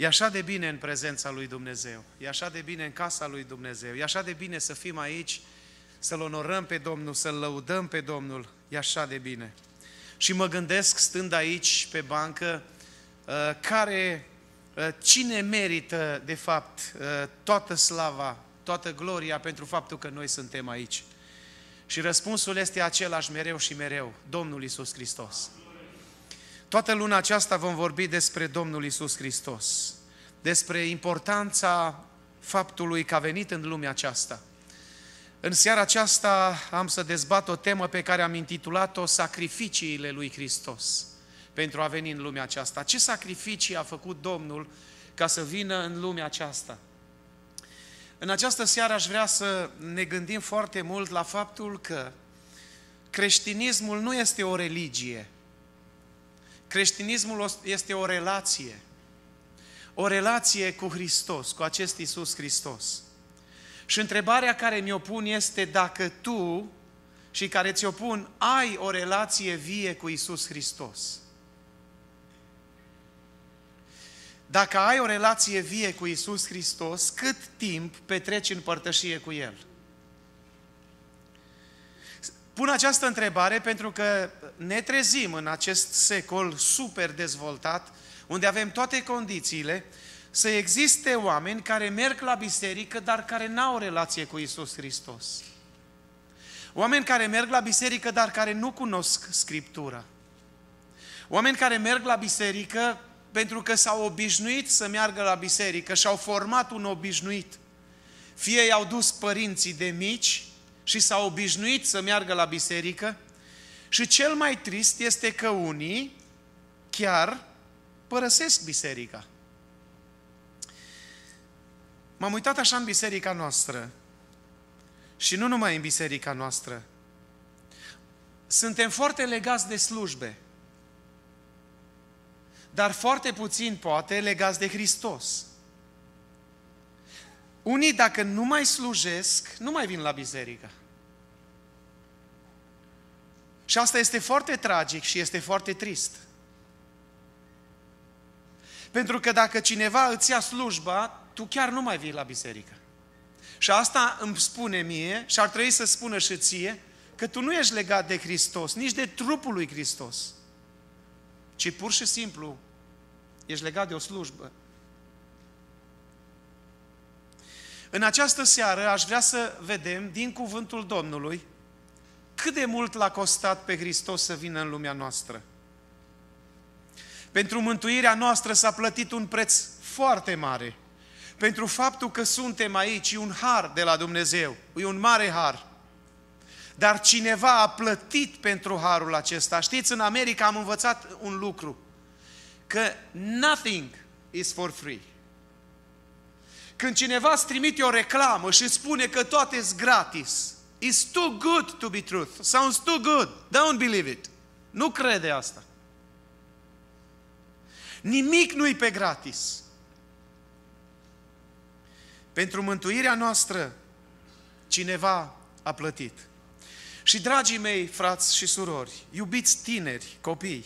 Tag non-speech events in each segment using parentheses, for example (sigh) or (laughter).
E așa de bine în prezența lui Dumnezeu, e așa de bine în casa lui Dumnezeu, e așa de bine să fim aici, să-L onorăm pe Domnul, să-L lăudăm pe Domnul, e așa de bine. Și mă gândesc, stând aici pe bancă, uh, care, uh, cine merită, de fapt, uh, toată slava, toată gloria pentru faptul că noi suntem aici. Și răspunsul este același mereu și mereu, Domnul Isus Hristos. Toată luna aceasta vom vorbi despre Domnul Isus Hristos, despre importanța faptului că a venit în lumea aceasta. În seara aceasta am să dezbat o temă pe care am intitulat-o Sacrificiile lui Hristos pentru a veni în lumea aceasta. Ce sacrificii a făcut Domnul ca să vină în lumea aceasta? În această seară aș vrea să ne gândim foarte mult la faptul că creștinismul nu este o religie, Creștinismul este o relație. O relație cu Hristos, cu acest Isus Hristos. Și întrebarea care mi-o pun este dacă tu și care ți-o pun, ai o relație vie cu Isus Hristos. Dacă ai o relație vie cu Isus Hristos, cât timp petreci în părtășie cu El? Pun această întrebare pentru că ne trezim în acest secol super dezvoltat, unde avem toate condițiile, să existe oameni care merg la biserică, dar care n-au relație cu Isus Hristos. Oameni care merg la biserică, dar care nu cunosc Scriptura. Oameni care merg la biserică pentru că s-au obișnuit să meargă la biserică și au format un obișnuit. Fie i-au dus părinții de mici, și s-a obișnuit să meargă la biserică. Și cel mai trist este că unii chiar părăsesc biserica. M-am uitat așa în biserica noastră și nu numai în biserica noastră. Suntem foarte legați de slujbe, dar foarte puțin, poate, legați de Hristos. Unii, dacă nu mai slujesc, nu mai vin la biserică. Și asta este foarte tragic și este foarte trist. Pentru că dacă cineva îți ia slujba, tu chiar nu mai vii la biserică. Și asta îmi spune mie și ar trebui să spună și ție că tu nu ești legat de Hristos, nici de trupul lui Hristos, ci pur și simplu ești legat de o slujbă. În această seară aș vrea să vedem din cuvântul Domnului cât de mult l-a costat pe Hristos să vină în lumea noastră? Pentru mântuirea noastră s-a plătit un preț foarte mare. Pentru faptul că suntem aici, e un har de la Dumnezeu, e un mare har. Dar cineva a plătit pentru harul acesta. Știți, în America am învățat un lucru, că nothing is for free. Când cineva îți trimite o reclamă și îți spune că toate sunt gratis, It's too good to be truth. Sounds too good. Don't believe it. Nu crede asta. Nimic nu-i pe gratis. Pentru mântuirea noastră, cineva a plătit. Și dragii mei, frați și surori, iubiți tineri, copii,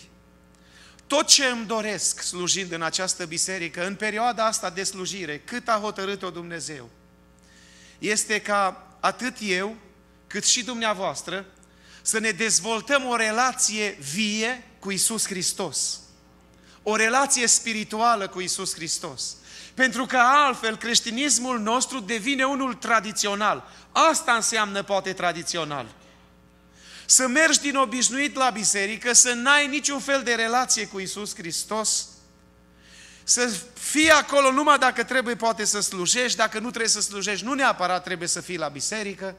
tot ce îmi doresc slujind în această biserică, în perioada asta de slujire, cât a hotărât-o Dumnezeu, este ca atât eu, cât și dumneavoastră, să ne dezvoltăm o relație vie cu Isus Hristos. O relație spirituală cu Isus Hristos. Pentru că altfel creștinismul nostru devine unul tradițional. Asta înseamnă poate tradițional. Să mergi din obișnuit la biserică, să n-ai niciun fel de relație cu Isus Hristos, să fii acolo numai dacă trebuie poate să slujești, dacă nu trebuie să slujești, nu neapărat trebuie să fii la biserică,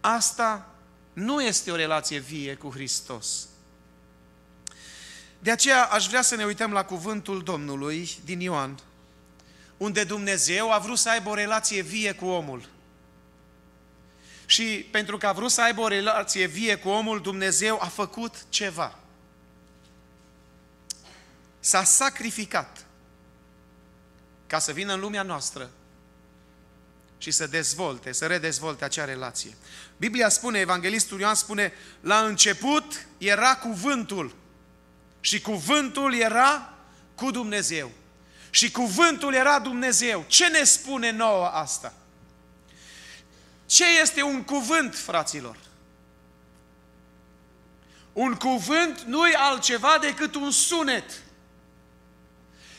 Asta nu este o relație vie cu Hristos. De aceea aș vrea să ne uităm la cuvântul Domnului din Ioan, unde Dumnezeu a vrut să aibă o relație vie cu omul. Și pentru că a vrut să aibă o relație vie cu omul, Dumnezeu a făcut ceva. S-a sacrificat ca să vină în lumea noastră și să dezvolte, să redezvolte acea relație. Biblia spune, Evanghelistul Ioan spune, la început era cuvântul și cuvântul era cu Dumnezeu. Și cuvântul era Dumnezeu. Ce ne spune nouă asta? Ce este un cuvânt, fraților? Un cuvânt nu-i altceva decât un sunet.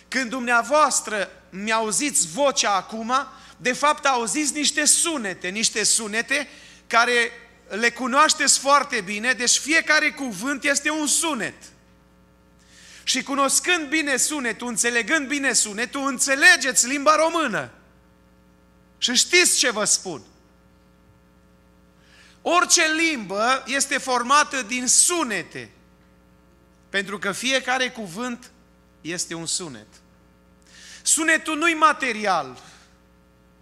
Când dumneavoastră mi-auziți vocea acum, de fapt zis niște sunete, niște sunete care le cunoașteți foarte bine, deci fiecare cuvânt este un sunet. Și cunoscând bine sunetul, înțelegând bine sunetul, înțelegeți limba română. Și știți ce vă spun. Orice limbă este formată din sunete, pentru că fiecare cuvânt este un sunet. Sunetul nu-i material,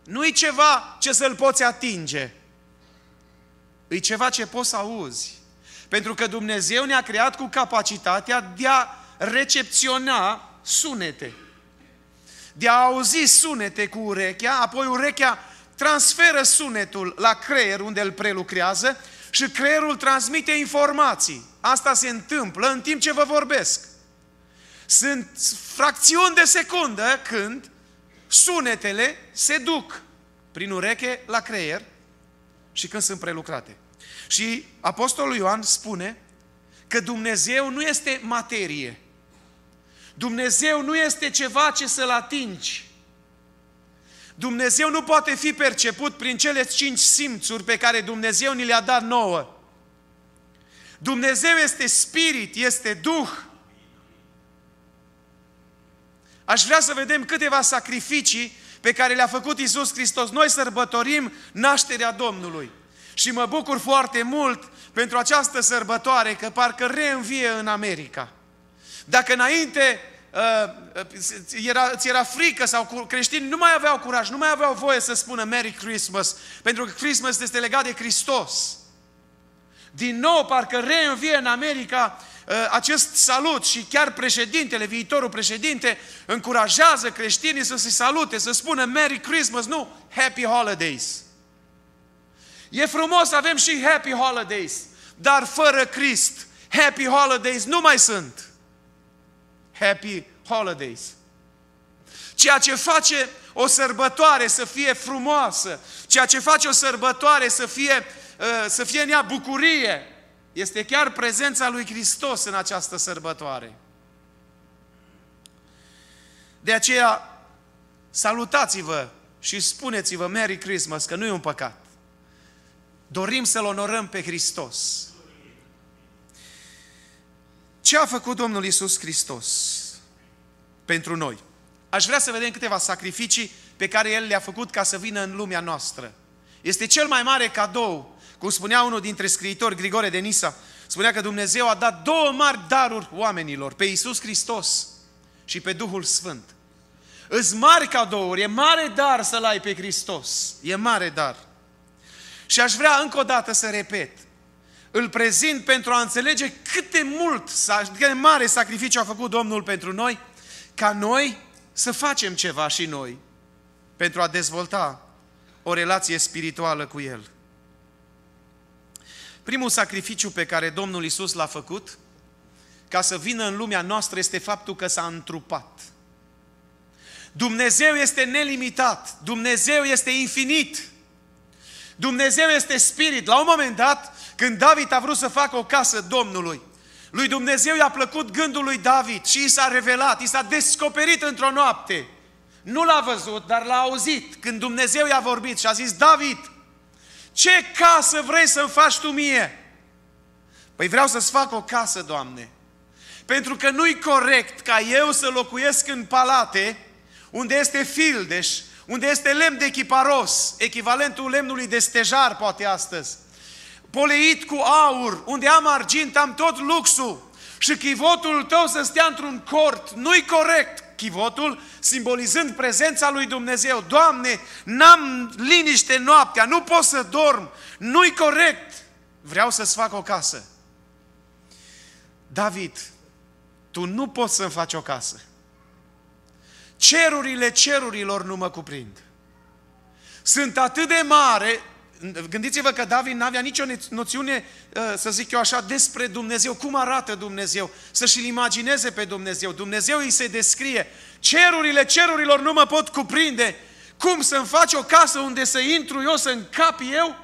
nu e ceva ce să-l poți atinge. E ceva ce poți să auzi. Pentru că Dumnezeu ne-a creat cu capacitatea de a recepționa sunete. De a auzi sunete cu urechea, apoi urechea transferă sunetul la creier unde îl prelucrează și creierul transmite informații. Asta se întâmplă în timp ce vă vorbesc. Sunt fracțiuni de secundă când sunetele se duc prin ureche la creier și când sunt prelucrate. Și Apostolul Ioan spune că Dumnezeu nu este materie. Dumnezeu nu este ceva ce să-L atingi. Dumnezeu nu poate fi perceput prin cele cinci simțuri pe care Dumnezeu ni le-a dat nouă. Dumnezeu este spirit, este duh, Aș vrea să vedem câteva sacrificii pe care le-a făcut Isus Hristos. Noi sărbătorim nașterea Domnului. Și mă bucur foarte mult pentru această sărbătoare că parcă reînvie în America. Dacă înainte uh, uh era, ți era frică sau creștini nu mai aveau curaj, nu mai aveau voie să spună Merry Christmas, pentru că Christmas este legat de Hristos. Din nou, parcă reînvie în America Uh, acest salut și chiar președintele, viitorul președinte, încurajează creștinii să se salute, să spună Merry Christmas, nu Happy Holidays. E frumos, avem și Happy Holidays, dar fără Crist, Happy Holidays nu mai sunt. Happy Holidays. Ceea ce face o sărbătoare să fie frumoasă, ceea ce face o sărbătoare să fie, uh, să fie în ea bucurie, este chiar prezența lui Hristos în această sărbătoare. De aceea, salutați-vă și spuneți-vă Merry Christmas, că nu e un păcat. Dorim să-L onorăm pe Hristos. Ce a făcut Domnul Isus Hristos pentru noi? Aș vrea să vedem câteva sacrificii pe care El le-a făcut ca să vină în lumea noastră. Este cel mai mare cadou cum spunea unul dintre scriitori, Grigore de Nisa, spunea că Dumnezeu a dat două mari daruri oamenilor, pe Iisus Hristos și pe Duhul Sfânt. Îți mari cadouri, e mare dar să-L ai pe Hristos, e mare dar. Și aș vrea încă o dată să repet, îl prezint pentru a înțelege cât de mult, cât de mare sacrificiu a făcut Domnul pentru noi, ca noi să facem ceva și noi pentru a dezvolta o relație spirituală cu El. Primul sacrificiu pe care Domnul Isus l-a făcut ca să vină în lumea noastră este faptul că s-a întrupat. Dumnezeu este nelimitat, Dumnezeu este infinit, Dumnezeu este spirit. La un moment dat, când David a vrut să facă o casă Domnului, lui Dumnezeu i-a plăcut gândul lui David și i s-a revelat, i s-a descoperit într-o noapte. Nu l-a văzut, dar l-a auzit când Dumnezeu i-a vorbit și a zis, David, ce casă vrei să-mi faci tu mie? Păi vreau să-ți fac o casă, Doamne. Pentru că nu-i corect ca eu să locuiesc în palate, unde este fildeș, unde este lemn de chiparos, echivalentul lemnului de stejar, poate astăzi, poleit cu aur, unde am argint, am tot luxul, și chivotul tău să stea într-un cort, nu-i corect chivotul, simbolizând prezența lui Dumnezeu. Doamne, n-am liniște noaptea, nu pot să dorm, nu-i corect, vreau să-ți fac o casă. David, tu nu poți să-mi faci o casă. Cerurile cerurilor nu mă cuprind. Sunt atât de mare Gândiți-vă că David n-avea nicio noțiune, uh, să zic eu așa, despre Dumnezeu, cum arată Dumnezeu, să-și-l imagineze pe Dumnezeu. Dumnezeu îi se descrie. Cerurile cerurilor nu mă pot cuprinde. Cum să-mi faci o casă unde să intru eu, să încap eu?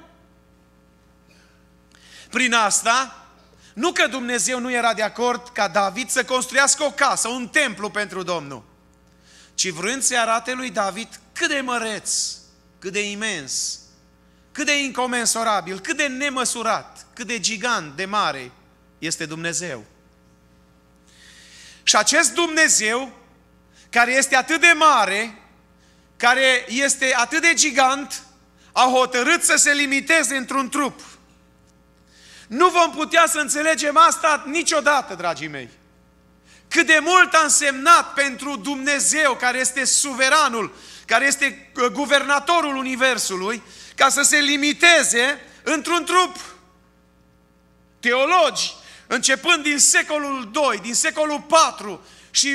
Prin asta, nu că Dumnezeu nu era de acord ca David să construiască o casă, un templu pentru Domnul, ci vrând să arate lui David cât de măreț, cât de imens cât de incomensurabil, cât de nemăsurat, cât de gigant, de mare este Dumnezeu. Și acest Dumnezeu, care este atât de mare, care este atât de gigant, a hotărât să se limiteze într-un trup. Nu vom putea să înțelegem asta niciodată, dragii mei. Cât de mult a însemnat pentru Dumnezeu, care este suveranul, care este uh, guvernatorul Universului, ca să se limiteze într-un trup. Teologi, începând din secolul 2, din secolul 4 și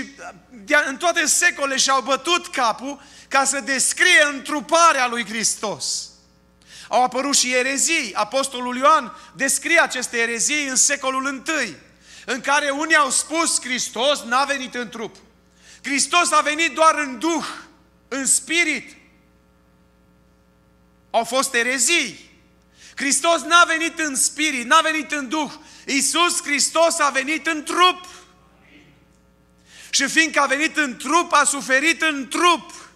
uh, în toate secole și-au bătut capul ca să descrie întruparea lui Hristos. Au apărut și erezii. Apostolul Ioan descrie aceste erezii în secolul I, în care unii au spus Hristos n-a venit în trup. Hristos a venit doar în Duh în spirit. Au fost erezii. Hristos n-a venit în spirit, n-a venit în duh. Iisus Hristos a venit în trup. Și fiindcă a venit în trup, a suferit în trup.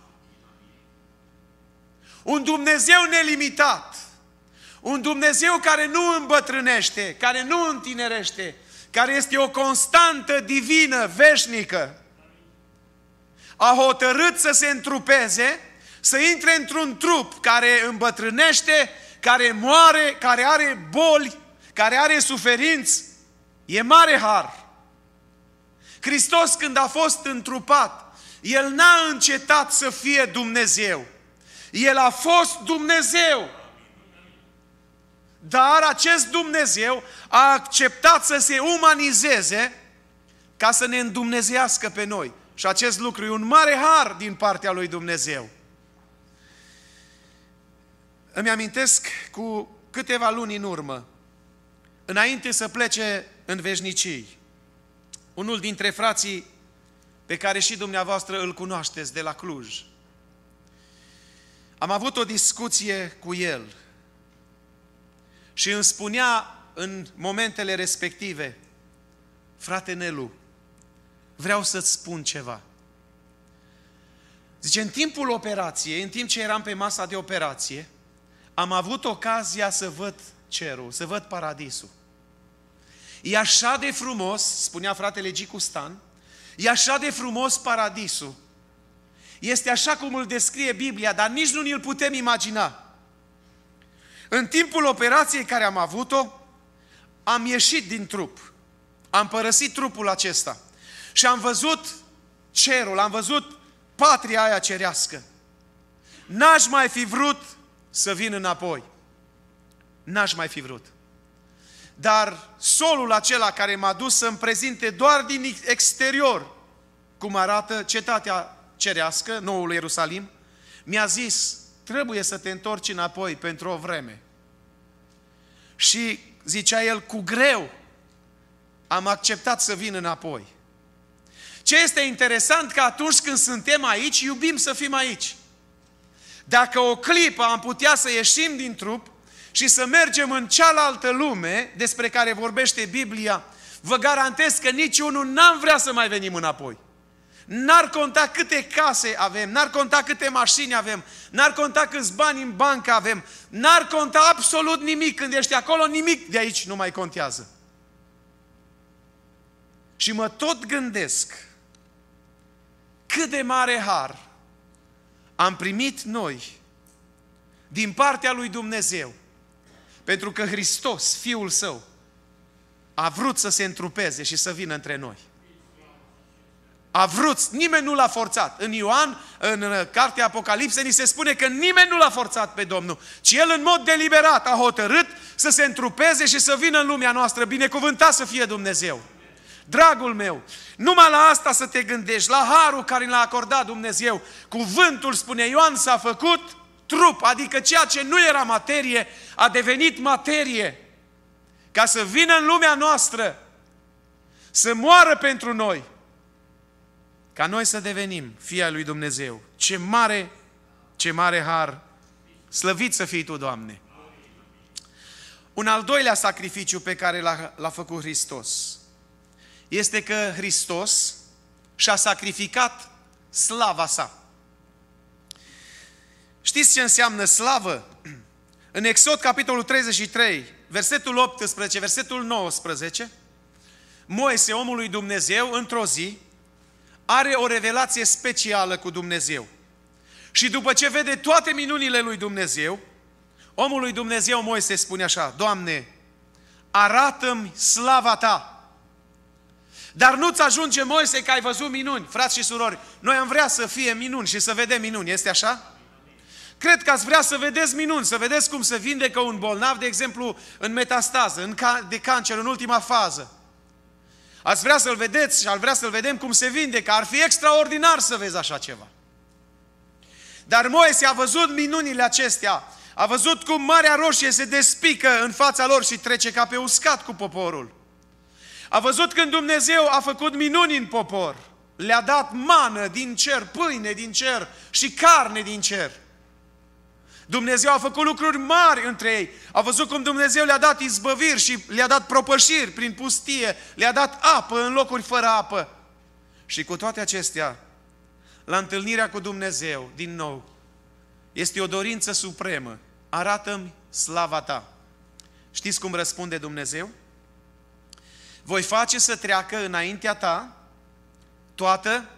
Un Dumnezeu nelimitat. Un Dumnezeu care nu îmbătrânește, care nu întinerește, care este o constantă divină, veșnică a hotărât să se întrupeze, să intre într-un trup care îmbătrânește, care moare, care are boli, care are suferinți. E mare har. Hristos când a fost întrupat, El n-a încetat să fie Dumnezeu. El a fost Dumnezeu. Dar acest Dumnezeu a acceptat să se umanizeze ca să ne îndumnezească pe noi. Și acest lucru e un mare har din partea lui Dumnezeu. Îmi amintesc cu câteva luni în urmă, înainte să plece în veșnicii, unul dintre frații pe care și dumneavoastră îl cunoașteți de la Cluj. Am avut o discuție cu el și îmi spunea în momentele respective, frate Nelu, vreau să-ți spun ceva. Zice, în timpul operației, în timp ce eram pe masa de operație, am avut ocazia să văd cerul, să văd paradisul. E așa de frumos, spunea fratele Gicu Stan, e așa de frumos paradisul. Este așa cum îl descrie Biblia, dar nici nu ni l putem imagina. În timpul operației care am avut-o, am ieșit din trup. Am părăsit trupul acesta. Și am văzut cerul, am văzut patria aia cerească. N-aș mai fi vrut să vin înapoi. N-aș mai fi vrut. Dar solul acela care m-a dus să-mi prezinte doar din exterior cum arată cetatea cerească, noul Ierusalim, mi-a zis, trebuie să te întorci înapoi pentru o vreme. Și zicea el, cu greu am acceptat să vin înapoi. Ce este interesant că atunci când suntem aici, iubim să fim aici. Dacă o clipă am putea să ieșim din trup și să mergem în cealaltă lume despre care vorbește Biblia, vă garantez că niciunul n-am vrea să mai venim înapoi. N-ar conta câte case avem, n-ar conta câte mașini avem, n-ar conta câți bani în bancă avem, n-ar conta absolut nimic. Când ești acolo, nimic de aici nu mai contează. Și mă tot gândesc cât de mare har am primit noi din partea lui Dumnezeu. Pentru că Hristos, Fiul Său, a vrut să se întrupeze și să vină între noi. A vrut, nimeni nu l-a forțat. În Ioan, în cartea Apocalipse, ni se spune că nimeni nu l-a forțat pe Domnul, ci el în mod deliberat a hotărât să se întrupeze și să vină în lumea noastră. Binecuvântat să fie Dumnezeu! Dragul meu, numai la asta să te gândești, la harul care l-a acordat Dumnezeu. Cuvântul spune, Ioan s-a făcut trup, adică ceea ce nu era materie, a devenit materie. Ca să vină în lumea noastră, să moară pentru noi, ca noi să devenim fia lui Dumnezeu. Ce mare, ce mare har! Slăvit să fii Tu, Doamne! Un al doilea sacrificiu pe care l-a, l-a făcut Hristos – este că Hristos și-a sacrificat slava sa. Știți ce înseamnă slavă? (clears throat) În Exod, capitolul 33, versetul 18, versetul 19, Moise, omul lui Dumnezeu, într-o zi, are o revelație specială cu Dumnezeu. Și după ce vede toate minunile lui Dumnezeu, omul lui Dumnezeu Moise spune așa, Doamne, arată-mi slava Ta. Dar nu-ți ajunge, Moise, că ai văzut minuni. Frați și surori, noi am vrea să fie minuni și să vedem minuni. Este așa? Cred că ați vrea să vedeți minuni, să vedeți cum se vindecă un bolnav, de exemplu, în metastază, în ca- de cancer, în ultima fază. Ați vrea să-l vedeți și ar vrea să-l vedem cum se vindecă. Ar fi extraordinar să vezi așa ceva. Dar Moise a văzut minunile acestea. A văzut cum Marea Roșie se despică în fața lor și trece ca pe uscat cu poporul. A văzut când Dumnezeu a făcut minuni în popor. Le-a dat mană din cer, pâine din cer și carne din cer. Dumnezeu a făcut lucruri mari între ei. A văzut cum Dumnezeu le-a dat izbăviri și le-a dat propășiri prin pustie, le-a dat apă în locuri fără apă. Și cu toate acestea, la întâlnirea cu Dumnezeu, din nou, este o dorință supremă. Arată-mi slava ta. Știți cum răspunde Dumnezeu? Voi face să treacă înaintea ta toată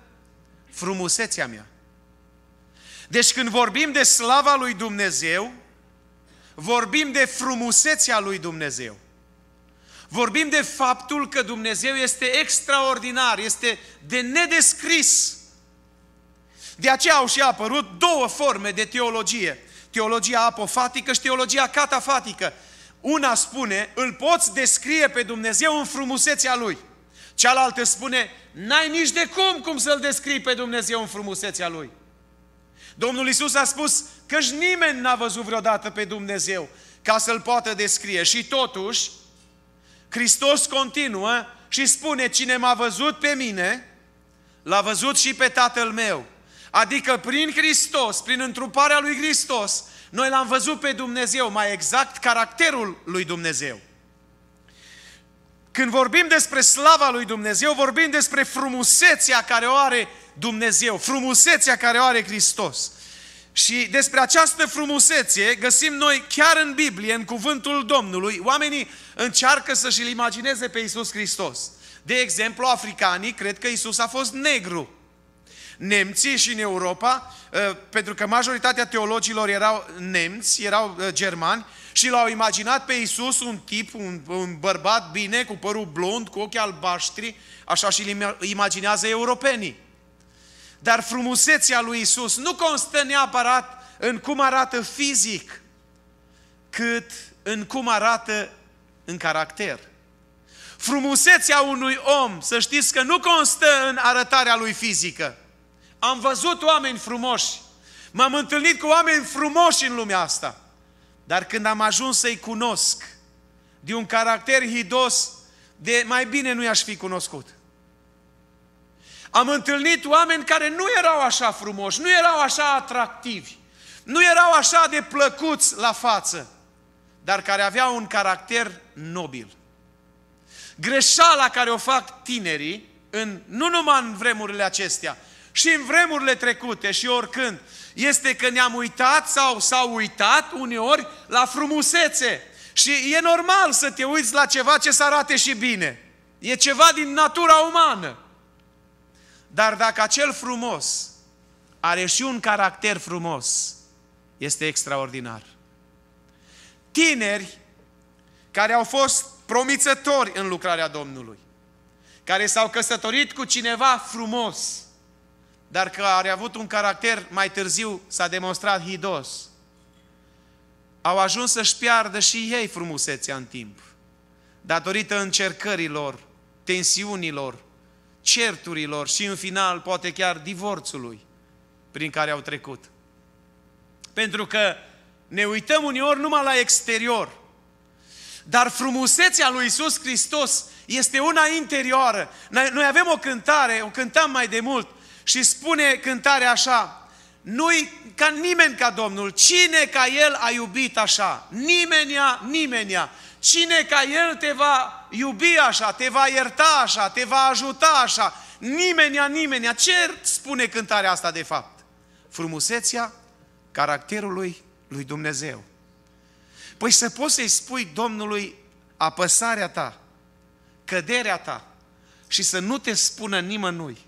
frumusețea mea. Deci când vorbim de slava lui Dumnezeu, vorbim de frumusețea lui Dumnezeu. Vorbim de faptul că Dumnezeu este extraordinar, este de nedescris. De aceea au și apărut două forme de teologie. Teologia apofatică și teologia catafatică. Una spune, îl poți descrie pe Dumnezeu în frumusețea Lui. Cealaltă spune, n-ai nici de cum cum să-L descrii pe Dumnezeu în frumusețea Lui. Domnul Isus a spus că nimeni n-a văzut vreodată pe Dumnezeu ca să-L poată descrie. Și totuși, Hristos continuă și spune, cine m-a văzut pe mine, l-a văzut și pe Tatăl meu. Adică prin Hristos, prin întruparea lui Hristos, noi l-am văzut pe Dumnezeu, mai exact caracterul lui Dumnezeu. Când vorbim despre slava lui Dumnezeu, vorbim despre frumusețea care o are Dumnezeu, frumusețea care o are Hristos. Și despre această frumusețe găsim noi chiar în Biblie, în cuvântul Domnului, oamenii încearcă să-și imagineze pe Isus Hristos. De exemplu, africanii cred că Isus a fost negru nemții și în Europa, uh, pentru că majoritatea teologilor erau nemți, erau uh, germani, și l-au imaginat pe Isus un tip, un, un bărbat bine, cu părul blond, cu ochii albaștri, așa și îl imaginează europenii. Dar frumusețea lui Isus nu constă neapărat în cum arată fizic, cât în cum arată în caracter. Frumusețea unui om, să știți că nu constă în arătarea lui fizică, am văzut oameni frumoși. M-am întâlnit cu oameni frumoși în lumea asta. Dar când am ajuns să-i cunosc de un caracter hidos, de mai bine nu i-aș fi cunoscut. Am întâlnit oameni care nu erau așa frumoși, nu erau așa atractivi, nu erau așa de plăcuți la față, dar care aveau un caracter nobil. Greșeala care o fac tinerii, în, nu numai în vremurile acestea, și în vremurile trecute și oricând, este că ne-am uitat sau s-au uitat uneori la frumusețe. Și e normal să te uiți la ceva ce să arate și bine. E ceva din natura umană. Dar dacă acel frumos are și un caracter frumos, este extraordinar. Tineri care au fost promițători în lucrarea Domnului, care s-au căsătorit cu cineva frumos, dar că are avut un caracter mai târziu, s-a demonstrat hidos. Au ajuns să-și piardă și ei frumusețea în timp, datorită încercărilor, tensiunilor, certurilor și în final poate chiar divorțului prin care au trecut. Pentru că ne uităm uneori numai la exterior, dar frumusețea lui Isus Hristos este una interioară. Noi avem o cântare, o cântam mai de mult, și spune cântarea așa, nu-i ca nimeni ca Domnul, cine ca El a iubit așa? Nimenia, nimenia. Cine ca El te va iubi așa, te va ierta așa, te va ajuta așa? Nimenia, nimenia. Ce spune cântarea asta de fapt? Frumusețea caracterului lui Dumnezeu. Păi să poți să-i spui Domnului apăsarea ta, căderea ta și să nu te spună nimănui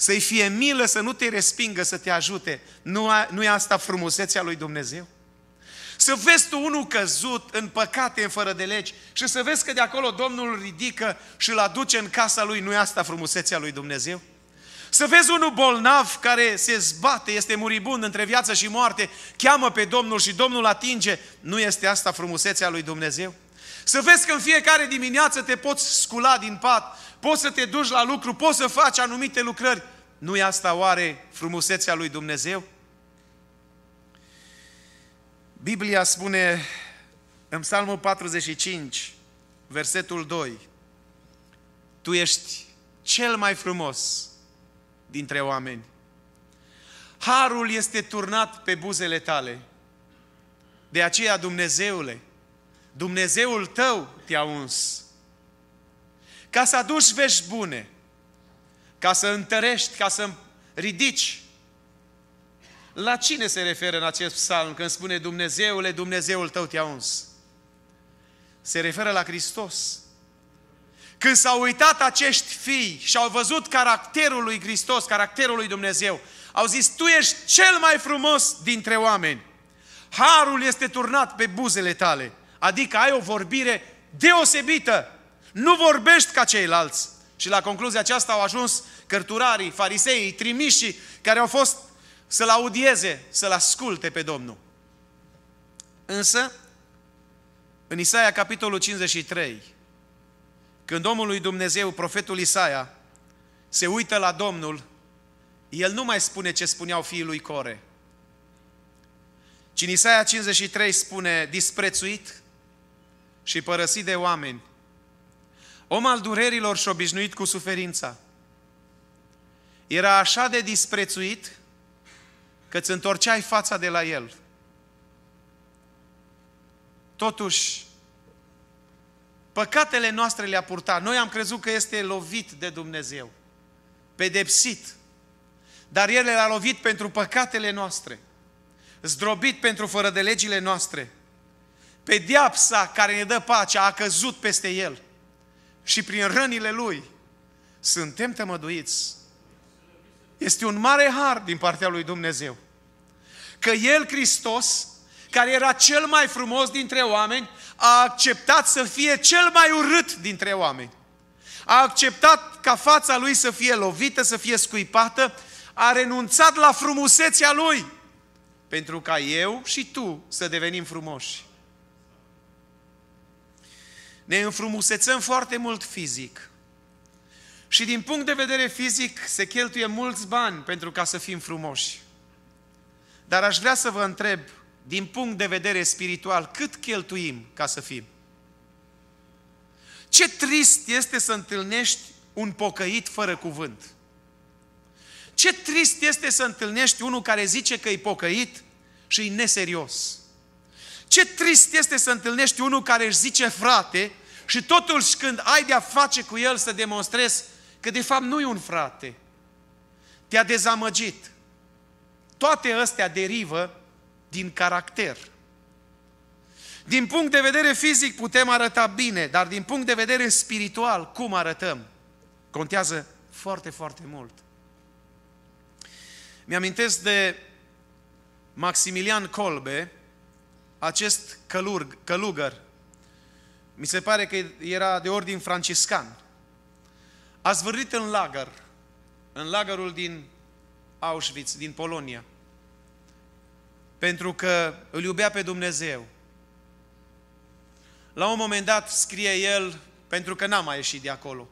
să-i fie milă, să nu te respingă, să te ajute. Nu, a, nu e asta frumusețea lui Dumnezeu? Să vezi tu unul căzut în păcate, în fără de legi și să vezi că de acolo Domnul îl ridică și îl aduce în casa lui, nu e asta frumusețea lui Dumnezeu? Să vezi unul bolnav care se zbate, este muribund între viață și moarte, cheamă pe Domnul și Domnul atinge, nu este asta frumusețea lui Dumnezeu? Să vezi că în fiecare dimineață te poți scula din pat poți să te duci la lucru, poți să faci anumite lucrări. nu e asta oare frumusețea lui Dumnezeu? Biblia spune în Psalmul 45, versetul 2, Tu ești cel mai frumos dintre oameni. Harul este turnat pe buzele tale. De aceea, Dumnezeule, Dumnezeul tău te-a uns ca să aduci vești bune, ca să întărești, ca să ridici. La cine se referă în acest psalm când spune Dumnezeule, Dumnezeul tău te-a uns? Se referă la Hristos. Când s-au uitat acești fii și au văzut caracterul lui Hristos, caracterul lui Dumnezeu, au zis, tu ești cel mai frumos dintre oameni. Harul este turnat pe buzele tale. Adică ai o vorbire deosebită. Nu vorbești ca ceilalți. Și la concluzia aceasta au ajuns cărturarii, fariseii, trimișii, care au fost să-L audieze, să-L asculte pe Domnul. Însă, în Isaia capitolul 53, când omul Dumnezeu, profetul Isaia, se uită la Domnul, el nu mai spune ce spuneau fiii lui Core. Cine Isaia 53 spune, disprețuit și părăsit de oameni, om al durerilor și obișnuit cu suferința. Era așa de disprețuit că îți întorceai fața de la el. Totuși, păcatele noastre le-a purtat. Noi am crezut că este lovit de Dumnezeu, pedepsit, dar El l-a lovit pentru păcatele noastre, zdrobit pentru fără de legile noastre. Pediapsa care ne dă pacea a căzut peste El și prin rănile Lui suntem tămăduiți. Este un mare har din partea lui Dumnezeu. Că El, Hristos, care era cel mai frumos dintre oameni, a acceptat să fie cel mai urât dintre oameni. A acceptat ca fața lui să fie lovită, să fie scuipată, a renunțat la frumusețea lui pentru ca eu și tu să devenim frumoși ne înfrumusețăm foarte mult fizic. Și din punct de vedere fizic se cheltuie mulți bani pentru ca să fim frumoși. Dar aș vrea să vă întreb, din punct de vedere spiritual, cât cheltuim ca să fim? Ce trist este să întâlnești un pocăit fără cuvânt. Ce trist este să întâlnești unul care zice că e pocăit și e neserios. Ce trist este să întâlnești unul care își zice frate și totuși când ai de-a face cu el să demonstrezi că de fapt nu e un frate. Te-a dezamăgit. Toate astea derivă din caracter. Din punct de vedere fizic putem arăta bine, dar din punct de vedere spiritual, cum arătăm? Contează foarte, foarte mult. Mi-amintesc de Maximilian Kolbe, acest călurg, călugăr, mi se pare că era de ordin franciscan, a zvârlit în lagăr, în lagărul din Auschwitz, din Polonia, pentru că îl iubea pe Dumnezeu. La un moment dat scrie el, pentru că n-am mai ieșit de acolo.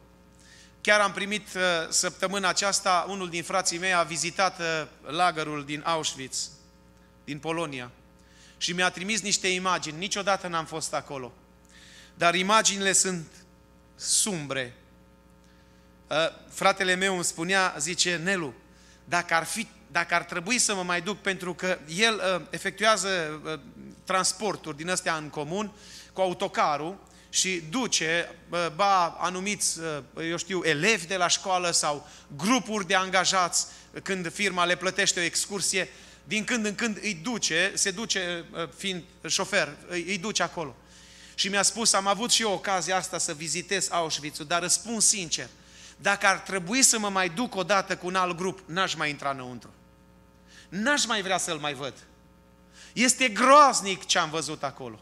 Chiar am primit uh, săptămâna aceasta, unul din frații mei a vizitat uh, lagărul din Auschwitz, din Polonia și mi-a trimis niște imagini. Niciodată n-am fost acolo. Dar imaginile sunt sumbre. Ă, fratele meu îmi spunea, zice, Nelu, dacă ar, fi, dacă ar trebui să mă mai duc, pentru că el ă, efectuează ă, transporturi din astea în comun cu autocarul și duce, ba, anumiți, eu știu, elevi de la școală sau grupuri de angajați când firma le plătește o excursie, din când în când îi duce, se duce uh, uh, fiind șofer, îi duce acolo. Și mi-a spus, am avut și eu ocazia asta să vizitez Auschwitz, dar răspund sincer, dacă ar trebui să mă mai duc odată cu un alt grup, n-aș mai intra înăuntru. N-aș mai vrea să-l mai văd. Este groaznic ce am văzut acolo.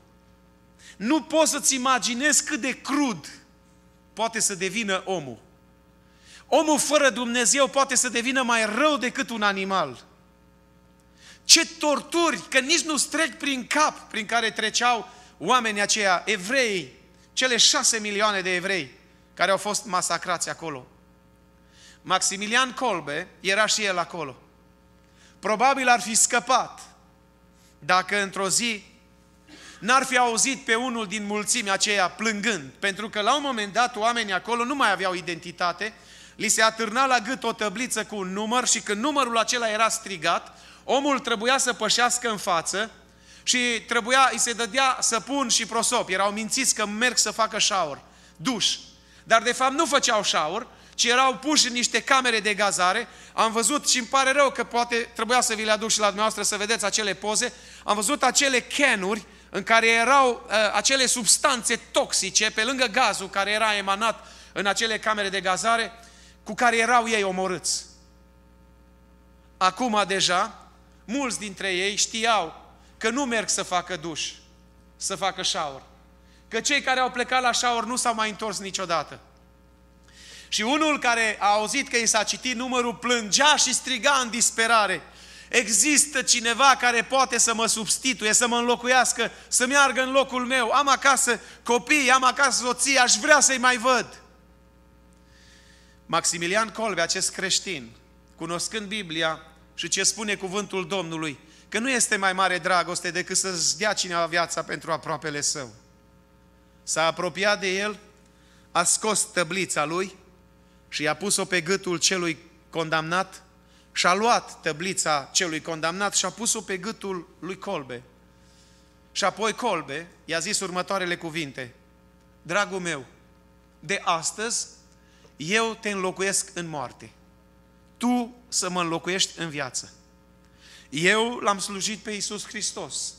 Nu poți să-ți imaginezi cât de crud poate să devină omul. Omul fără Dumnezeu poate să devină mai rău decât un animal. Ce torturi, că nici nu strec prin cap prin care treceau oamenii aceia, evrei, cele șase milioane de evrei care au fost masacrați acolo. Maximilian Colbe era și el acolo. Probabil ar fi scăpat dacă într-o zi n-ar fi auzit pe unul din mulțimea aceea plângând, pentru că la un moment dat oamenii acolo nu mai aveau identitate, li se atârna la gât o tăbliță cu un număr și când numărul acela era strigat, Omul trebuia să pășească în față și trebuia, îi se dădea săpun și prosop. Erau mințiți că merg să facă șaur, duș. Dar de fapt nu făceau șaur, ci erau puși în niște camere de gazare. Am văzut și îmi pare rău că poate trebuia să vi le aduc și la dumneavoastră să vedeți acele poze. Am văzut acele canuri în care erau uh, acele substanțe toxice pe lângă gazul care era emanat în acele camere de gazare cu care erau ei omorâți. Acum deja mulți dintre ei știau că nu merg să facă duș, să facă șaur. Că cei care au plecat la șaur nu s-au mai întors niciodată. Și unul care a auzit că i s-a citit numărul plângea și striga în disperare. Există cineva care poate să mă substituie, să mă înlocuiască, să meargă în locul meu. Am acasă copii, am acasă soții, aș vrea să-i mai văd. Maximilian Colbe, acest creștin, cunoscând Biblia, și ce spune cuvântul Domnului? Că nu este mai mare dragoste decât să-ți dea cineva viața pentru aproapele său. S-a apropiat de el, a scos tăblița lui și i-a pus-o pe gâtul celui condamnat și a luat tăblița celui condamnat și a pus-o pe gâtul lui Colbe. Și apoi Colbe i-a zis următoarele cuvinte. Dragul meu, de astăzi eu te înlocuiesc în moarte tu să mă înlocuiești în viață. Eu l-am slujit pe Iisus Hristos.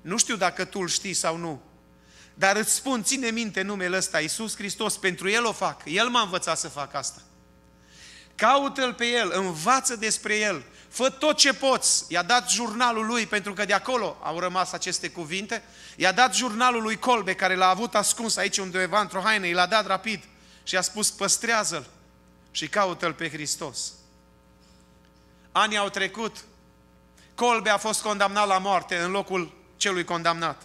Nu știu dacă tu îl știi sau nu, dar îți spun, ține minte numele ăsta, Iisus Hristos, pentru El o fac. El m-a învățat să fac asta. Caută-L pe El, învață despre El, fă tot ce poți. I-a dat jurnalul lui, pentru că de acolo au rămas aceste cuvinte, i-a dat jurnalul lui Colbe, care l-a avut ascuns aici undeva într-o haină, i l-a dat rapid și a spus, păstrează-L și caută-L pe Hristos. Anii au trecut. Colbe a fost condamnat la moarte în locul celui condamnat.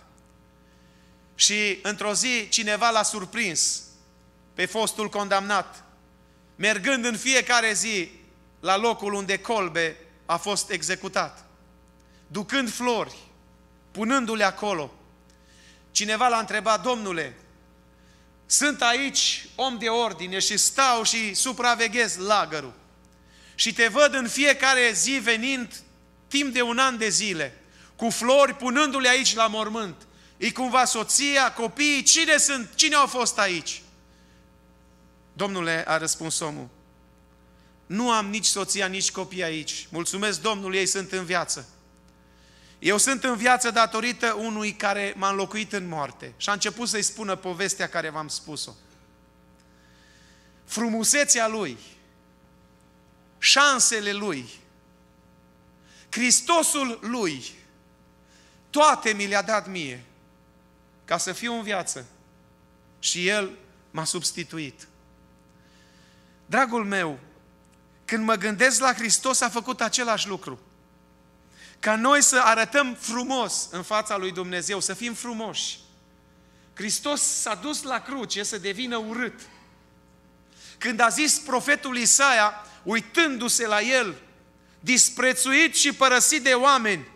Și într-o zi cineva l-a surprins pe fostul condamnat, mergând în fiecare zi la locul unde Colbe a fost executat, ducând flori, punându-le acolo. Cineva l-a întrebat, domnule, sunt aici om de ordine și stau și supraveghez lagărul și te văd în fiecare zi venind timp de un an de zile, cu flori punându-le aici la mormânt. E cumva soția, copiii, cine sunt, cine au fost aici? Domnule, a răspuns omul, nu am nici soția, nici copii aici. Mulțumesc Domnul ei sunt în viață. Eu sunt în viață datorită unui care m-a înlocuit în moarte și a început să-i spună povestea care v-am spus-o. Frumusețea lui, șansele lui, Hristosul lui, toate mi le-a dat mie ca să fiu în viață. Și El m-a substituit. Dragul meu, când mă gândesc la Hristos, a făcut același lucru. Ca noi să arătăm frumos în fața lui Dumnezeu, să fim frumoși. Hristos s-a dus la cruce să devină urât când a zis profetul Isaia, uitându-se la el, disprețuit și părăsit de oameni,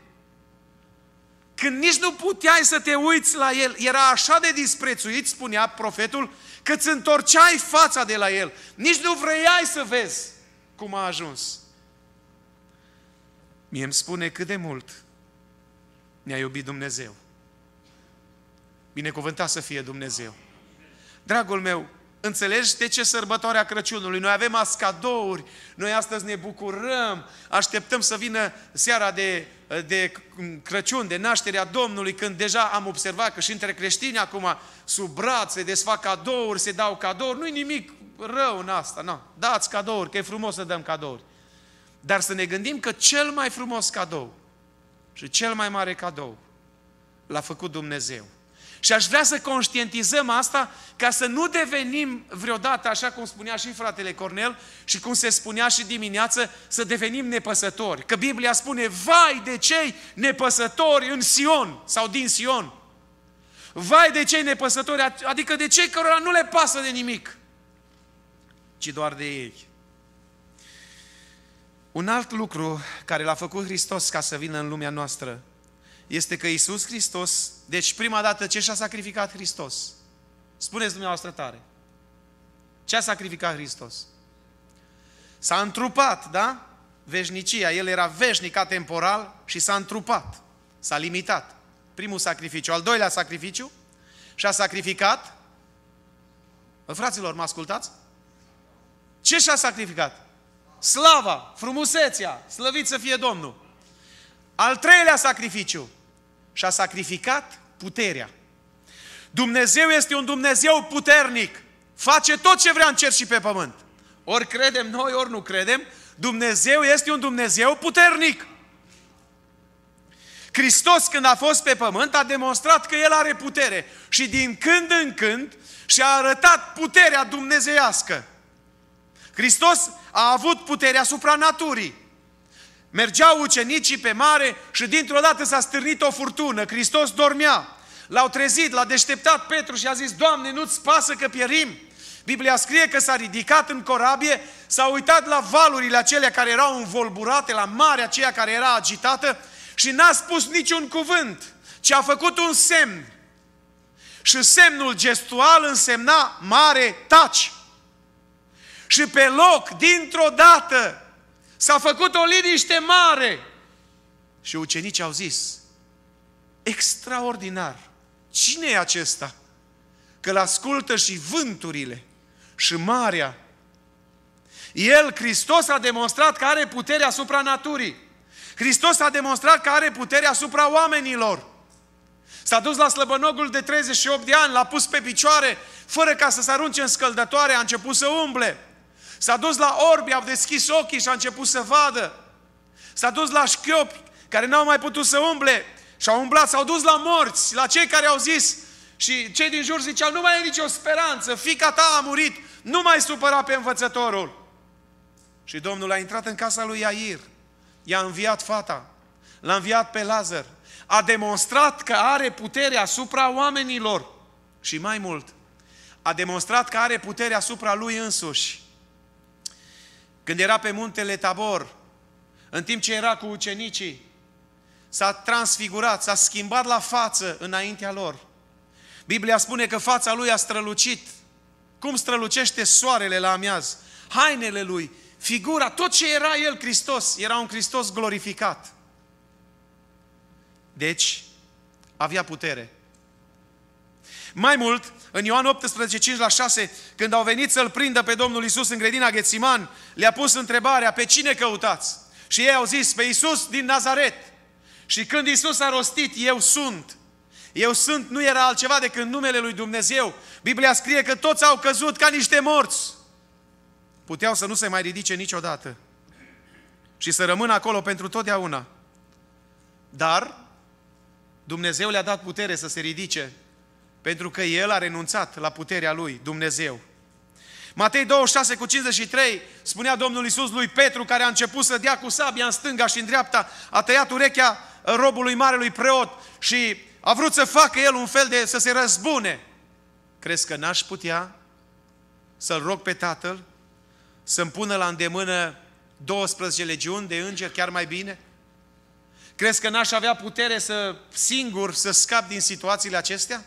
când nici nu puteai să te uiți la el, era așa de disprețuit, spunea profetul, că îți întorceai fața de la el. Nici nu vreiai să vezi cum a ajuns. Mie îmi spune cât de mult ne-a iubit Dumnezeu. Binecuvântat să fie Dumnezeu. Dragul meu, Înțelegi de ce sărbătoarea Crăciunului? Noi avem ascadouri, noi astăzi ne bucurăm, așteptăm să vină seara de, de Crăciun, de nașterea Domnului, când deja am observat că și între creștini acum sub braț se desfac cadouri, se dau cadouri, nu-i nimic rău în asta, nu. Dați cadouri, că e frumos să dăm cadouri. Dar să ne gândim că cel mai frumos cadou și cel mai mare cadou l-a făcut Dumnezeu și aș vrea să conștientizăm asta ca să nu devenim vreodată, așa cum spunea și fratele Cornel și cum se spunea și dimineață, să devenim nepăsători. Că Biblia spune, vai de cei nepăsători în Sion sau din Sion. Vai de cei nepăsători, adică de cei cărora nu le pasă de nimic, ci doar de ei. Un alt lucru care l-a făcut Hristos ca să vină în lumea noastră este că Isus Hristos, deci prima dată ce și-a sacrificat Hristos? Spuneți dumneavoastră tare. Ce a sacrificat Hristos? S-a întrupat, da? Veșnicia, El era veșnic atemporal și s-a întrupat, s-a limitat. Primul sacrificiu. Al doilea sacrificiu și-a sacrificat Fraților, mă ascultați? Ce și-a sacrificat? Slava, frumusețea, slăvit să fie Domnul. Al treilea sacrificiu. Și-a sacrificat puterea. Dumnezeu este un Dumnezeu puternic. Face tot ce vrea în cer și pe pământ. Ori credem noi, ori nu credem, Dumnezeu este un Dumnezeu puternic. Hristos când a fost pe pământ a demonstrat că El are putere și din când în când și-a arătat puterea dumnezeiască. Hristos a avut puterea supra naturii. Mergeau ucenicii pe mare și dintr-o dată s-a stârnit o furtună. Hristos dormea. L-au trezit, l-a deșteptat Petru și a zis, Doamne, nu-ți pasă că pierim. Biblia scrie că s-a ridicat în corabie, s-a uitat la valurile acelea care erau învolburate, la marea aceea care era agitată și n-a spus niciun cuvânt, ci a făcut un semn. Și semnul gestual însemna mare taci. Și pe loc, dintr-o dată, S-a făcut o liniște mare. Și ucenicii au zis, extraordinar, cine e acesta? Că-l ascultă și vânturile și marea. El, Hristos, a demonstrat că are putere asupra naturii. Hristos a demonstrat că are putere asupra oamenilor. S-a dus la slăbănogul de 38 de ani, l-a pus pe picioare, fără ca să se arunce în scăldătoare, a început să umble. S-a dus la orbi, au deschis ochii și a început să vadă. S-a dus la șchiopi care n-au mai putut să umble și au umblat, s-au dus la morți, la cei care au zis și cei din jur ziceau, nu mai e nicio speranță, fica ta a murit, nu mai supăra pe învățătorul. Și Domnul a intrat în casa lui Iair, i-a înviat fata, l-a înviat pe Lazar, a demonstrat că are putere asupra oamenilor și mai mult, a demonstrat că are putere asupra lui însuși. Când era pe muntele Tabor, în timp ce era cu ucenicii, s-a transfigurat, s-a schimbat la față înaintea lor. Biblia spune că fața lui a strălucit. Cum strălucește soarele la amiaz? Hainele lui, figura, tot ce era el, Hristos, era un Hristos glorificat. Deci, avea putere. Mai mult, în Ioan 18, 5 la 6, când au venit să-L prindă pe Domnul Isus în grădina Ghețiman, le-a pus întrebarea, pe cine căutați? Și ei au zis, pe Isus din Nazaret. Și când Isus a rostit, eu sunt, eu sunt, nu era altceva decât numele lui Dumnezeu. Biblia scrie că toți au căzut ca niște morți. Puteau să nu se mai ridice niciodată și să rămână acolo pentru totdeauna. Dar Dumnezeu le-a dat putere să se ridice pentru că el a renunțat la puterea lui, Dumnezeu. Matei 26 cu 53 spunea Domnul Iisus lui Petru, care a început să dea cu sabia în stânga și în dreapta, a tăiat urechea robului marelui preot și a vrut să facă el un fel de să se răzbune. Crezi că n-aș putea să-l rog pe tatăl să-mi pună la îndemână 12 legiuni de îngeri, chiar mai bine? Crezi că n-aș avea putere să singur să scap din situațiile acestea?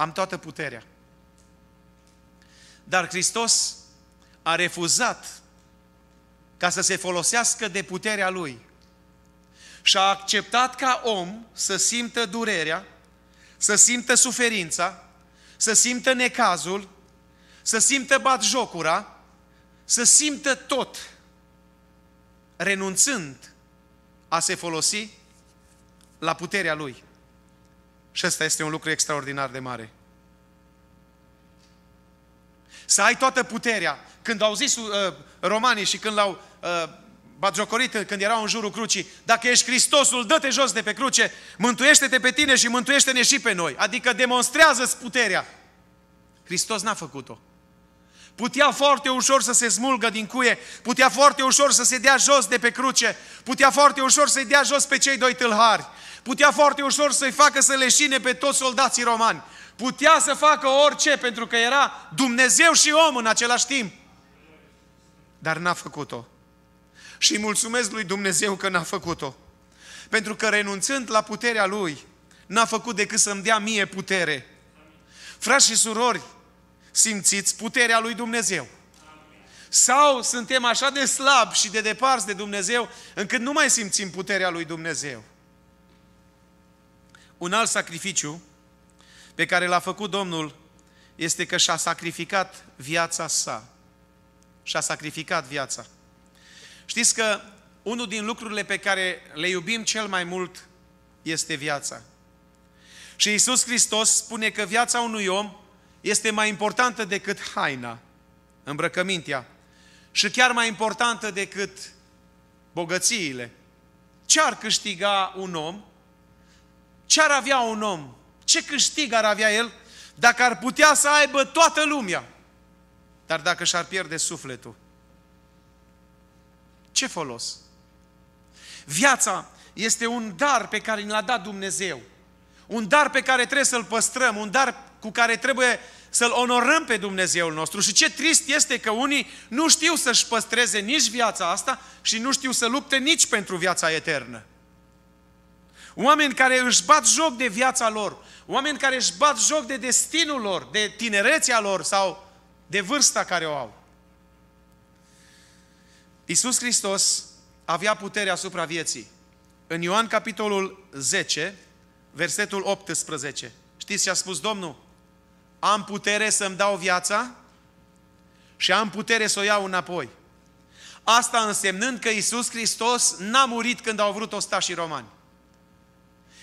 am toată puterea. Dar Hristos a refuzat ca să se folosească de puterea Lui și a acceptat ca om să simtă durerea, să simtă suferința, să simtă necazul, să simtă batjocura, să simtă tot, renunțând a se folosi la puterea Lui. Și ăsta este un lucru extraordinar de mare. Să ai toată puterea. Când au zis uh, romanii și când l-au uh, bagiocorit, când erau în jurul crucii, dacă ești Hristosul, dă-te jos de pe cruce, mântuiește-te pe tine și mântuiește-ne și pe noi. Adică demonstrează-ți puterea. Hristos n-a făcut-o. Putea foarte ușor să se smulgă din cuie, putea foarte ușor să se dea jos de pe cruce, putea foarte ușor să-i dea jos pe cei doi tâlhari, putea foarte ușor să-i facă să leșine pe toți soldații romani, putea să facă orice pentru că era Dumnezeu și om în același timp. Dar n-a făcut-o. Și mulțumesc lui Dumnezeu că n-a făcut-o. Pentru că renunțând la puterea lui, n-a făcut decât să-mi dea mie putere. Frați și surori, simțiți puterea lui Dumnezeu. Sau suntem așa de slabi și de departe de Dumnezeu, încât nu mai simțim puterea lui Dumnezeu. Un alt sacrificiu pe care l-a făcut Domnul este că și-a sacrificat viața sa. Și-a sacrificat viața. Știți că unul din lucrurile pe care le iubim cel mai mult este viața. Și Isus Hristos spune că viața unui om este mai importantă decât haina, îmbrăcămintea, și chiar mai importantă decât bogățiile. Ce ar câștiga un om? Ce ar avea un om? Ce câștig ar avea el dacă ar putea să aibă toată lumea? Dar dacă și-ar pierde sufletul, ce folos? Viața este un dar pe care ne l-a dat Dumnezeu un dar pe care trebuie să-l păstrăm, un dar cu care trebuie să-L onorăm pe Dumnezeul nostru. Și ce trist este că unii nu știu să-și păstreze nici viața asta și nu știu să lupte nici pentru viața eternă. Oameni care își bat joc de viața lor, oameni care își bat joc de destinul lor, de tinerețea lor sau de vârsta care o au. Iisus Hristos avea putere asupra vieții. În Ioan capitolul 10, versetul 18. Știți ce a spus Domnul? Am putere să-mi dau viața și am putere să o iau înapoi. Asta însemnând că Isus Hristos n-a murit când au vrut ostașii romani.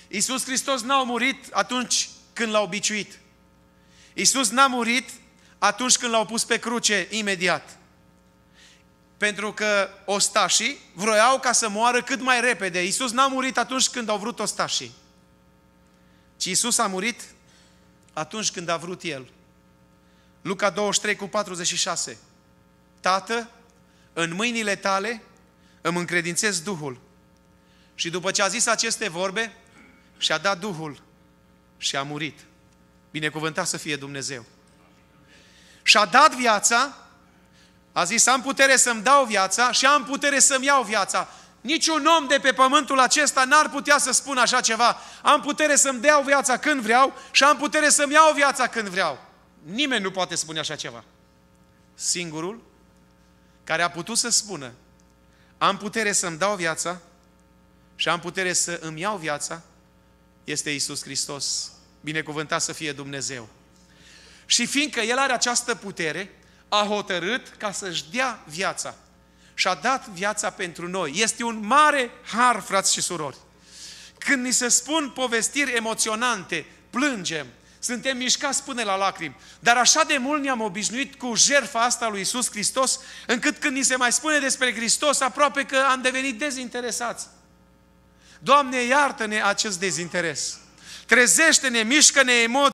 Isus Hristos n-a murit atunci când l-au biciuit. Isus n-a murit atunci când l-au pus pe cruce imediat. Pentru că ostașii vroiau ca să moară cât mai repede. Isus n-a murit atunci când au vrut ostașii. Ci Iisus a murit atunci când a vrut El. Luca 23 cu 46. Tată, în mâinile tale îmi încredințez Duhul. Și după ce a zis aceste vorbe, și-a dat Duhul și a murit. Binecuvântat să fie Dumnezeu. Și-a dat viața, a zis, am putere să-mi dau viața și am putere să-mi iau viața. Niciun om de pe pământul acesta n-ar putea să spună așa ceva. Am putere să-mi dea viața când vreau și am putere să-mi iau viața când vreau. Nimeni nu poate spune așa ceva. Singurul care a putut să spună am putere să-mi dau viața și am putere să îmi iau viața este Isus Hristos. Binecuvântat să fie Dumnezeu. Și fiindcă El are această putere, a hotărât ca să-și dea viața și-a dat viața pentru noi. Este un mare har, frați și surori. Când ni se spun povestiri emoționante, plângem, suntem mișcați până la lacrimi. Dar așa de mult ne-am obișnuit cu jertfa asta lui Isus Hristos, încât când ni se mai spune despre Hristos, aproape că am devenit dezinteresați. Doamne, iartă-ne acest dezinteres. Trezește-ne, mișcă-ne emoții.